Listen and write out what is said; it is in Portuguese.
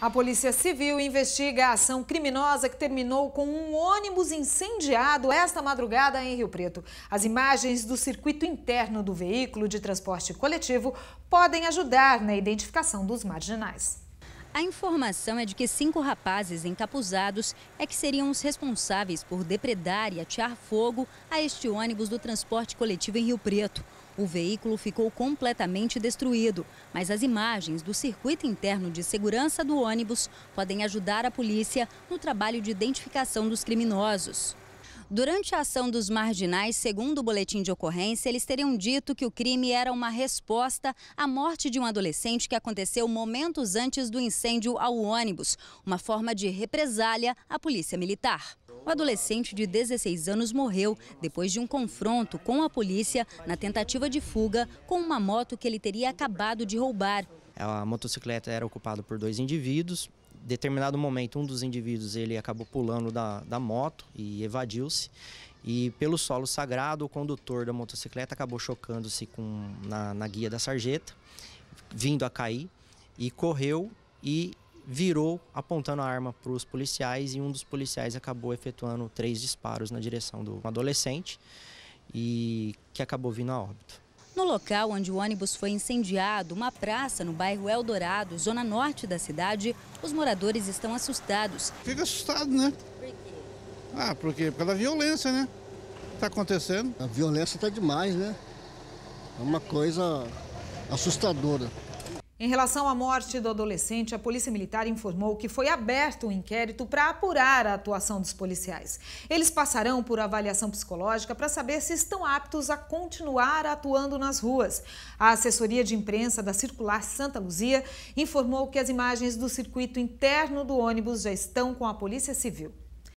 A Polícia Civil investiga a ação criminosa que terminou com um ônibus incendiado esta madrugada em Rio Preto. As imagens do circuito interno do veículo de transporte coletivo podem ajudar na identificação dos marginais. A informação é de que cinco rapazes encapuzados é que seriam os responsáveis por depredar e atear fogo a este ônibus do transporte coletivo em Rio Preto. O veículo ficou completamente destruído, mas as imagens do circuito interno de segurança do ônibus podem ajudar a polícia no trabalho de identificação dos criminosos. Durante a ação dos marginais, segundo o boletim de ocorrência, eles teriam dito que o crime era uma resposta à morte de um adolescente que aconteceu momentos antes do incêndio ao ônibus, uma forma de represália à polícia militar. O adolescente de 16 anos morreu depois de um confronto com a polícia na tentativa de fuga com uma moto que ele teria acabado de roubar. A motocicleta era ocupada por dois indivíduos. determinado momento, um dos indivíduos ele acabou pulando da, da moto e evadiu-se. E pelo solo sagrado, o condutor da motocicleta acabou chocando-se na, na guia da sarjeta, vindo a cair e correu e virou apontando a arma para os policiais e um dos policiais acabou efetuando três disparos na direção do adolescente e que acabou vindo a óbito. No local onde o ônibus foi incendiado, uma praça no bairro Eldorado, zona norte da cidade, os moradores estão assustados. Fica assustado, né? Por quê? Ah, porque é pela violência, né? Tá acontecendo. A violência está demais, né? É uma coisa assustadora. Em relação à morte do adolescente, a Polícia Militar informou que foi aberto um inquérito para apurar a atuação dos policiais. Eles passarão por avaliação psicológica para saber se estão aptos a continuar atuando nas ruas. A assessoria de imprensa da Circular Santa Luzia informou que as imagens do circuito interno do ônibus já estão com a Polícia Civil.